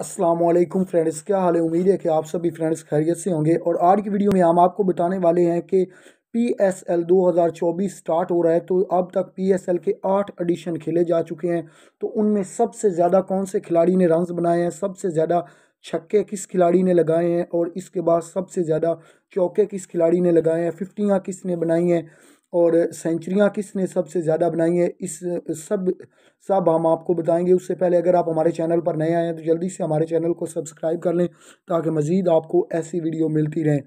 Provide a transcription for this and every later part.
Aslam friends क्या हाल है उम्मीद है कि आप सभी फ्रेंड्स खैरियत से होंगे और आज की वीडियो में हम आपको बताने वाले हैं कि पी एस एल दो हज़ार चौबीस स्टार्ट हो रहा है तो अब तक पी एस एल के आठ एडिशन खेले जा चुके हैं तो उनमें सबसे ज़्यादा कौन से खिलाड़ी ने रन्स बनाए हैं सबसे ज़्यादा छक्के किस खिलाड़ी ने लगाए हैं और इसके बाद सबसे ज़्यादा चौके किस खिलाड़ी ने लगाए हैं फिफ्टियाँ किसने बनाई हैं और सेंचुरियाँ किसने सबसे ज़्यादा बनाई है इस सब सब हम आपको बताएंगे उससे पहले अगर आप हमारे चैनल पर नए आए हैं तो जल्दी से हमारे चैनल को सब्सक्राइब कर लें ताकि मज़ीद आपको ऐसी वीडियो मिलती रहें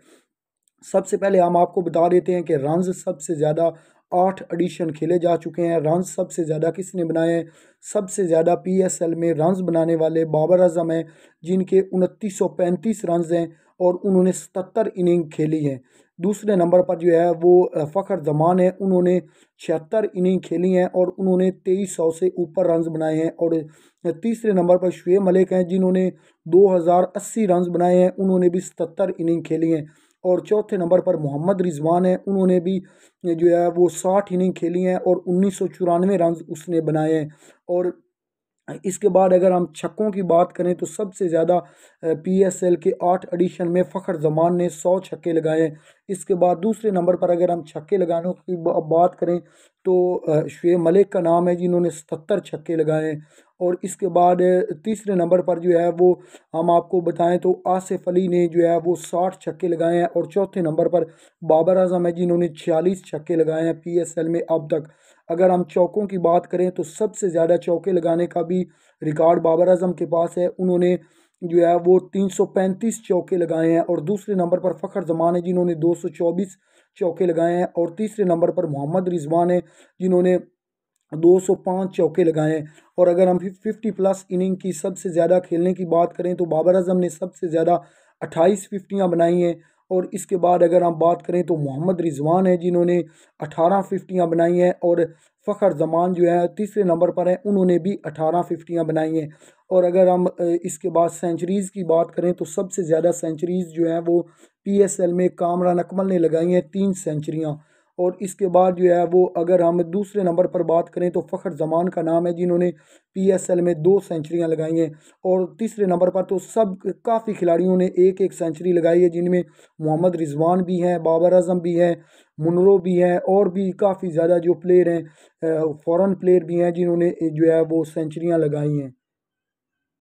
सबसे पहले हम आपको बता देते हैं कि रनज सबसे ज़्यादा आठ एडिशन खेले जा चुके हैं रन सबसे ज़्यादा किसने बनाए हैं सबसे ज़्यादा एल में रन बनाने वाले बाबर अजम हैं जिनके उनतीस सौ पैंतीस रन हैं और उन्होंने सतर इनिंग खेली हैं दूसरे नंबर पर जो है वो फ़खर जमान है उन्होंने छिहत्तर इनिंग खेली हैं और उन्होंने तेईस सौ से ऊपर रन बनाए हैं और तीसरे नंबर पर शुएब मलिक हैं जिन्होंने दो हज़ार अस्सी रन बनाए हैं उन्होंने भी सतर इनिंग खेली हैं और चौथे नंबर पर मोहम्मद रिजवान हैं उन्होंने भी जो है वो साठ इनिंग खेली हैं और उन्नीस सौ चौरानवे रन उसने बनाए हैं और इसके बाद अगर हम छक्कों की बात करें तो सबसे ज़्यादा पीएसएल के आठ एडिशन में फ़खर जमान ने सौ छक्के लगाए इसके बाद दूसरे नंबर पर अगर हम छक्के लगाने की बात करें तो शुएब मलिक का नाम है जिन्होंने सतर छक्के लगाए और इसके बाद तीसरे नंबर पर जो है वो हम आपको बताएं तो आसिफ अली ने जो है वो साठ छक्के लगाए हैं और चौथे नंबर पर बाबर अजम है जिन्होंने छियालीस छक्के लगाए हैं पी एस एल में अब तक अगर हम चौकों की बात करें तो सबसे ज़्यादा चौके लगाने का भी रिकॉर्ड बाबर अजम के पास है उन्होंने जो है वो तीन सौ पैंतीस चौके लगाए हैं और दूसरे नंबर पर फ़खर जमान है जिन्होंने दो सौ चौबीस चौके लगाए हैं और तीसरे नंबर पर मोहम्मद रिजवान है जिन्होंने दो सौ पाँच चौके लगाए हैं और अगर हम फिफ्टी प्लस इनिंग की सबसे ज़्यादा खेलने की बात करें तो बाबर अजम ने सबसे ज़्यादा अट्ठाईस फिफ्टियाँ बनाई हैं और इसके बाद अगर हम बात करें तो मोहम्मद रिजवान है जिन्होंने अठारह फिफ्टियाँ बनाई हैं और फ़खर जमान जो है तीसरे नंबर पर हैं उन्होंने भी अठारह फिफ्टियाँ बनाई हैं और अगर हम इसके बाद सेंचुरीज़ की बात करें तो सबसे ज़्यादा सेंचुरीज़ जो हैं वो पीएसएल में कामरान अकमल ने लगाई हैं तीन सेंचुरियाँ और इसके बाद जो है वो अगर हम दूसरे नंबर पर बात करें तो फ़खर जमान का नाम है जिन्होंने पीएसएल में दो सेंचुरियां लगाई हैं और तीसरे नंबर पर तो सब काफ़ी खिलाड़ियों ने एक एक सेंचुरी लगाई है जिनमें मोहम्मद रिजवान भी हैं बाबर अजम भी हैं मुनरो भी हैं और भी काफ़ी ज़्यादा जो प्लेयर हैं फ़ॉरन प्लेयर भी हैं जिन्होंने जो है वो सेंचुरियाँ लगाई हैं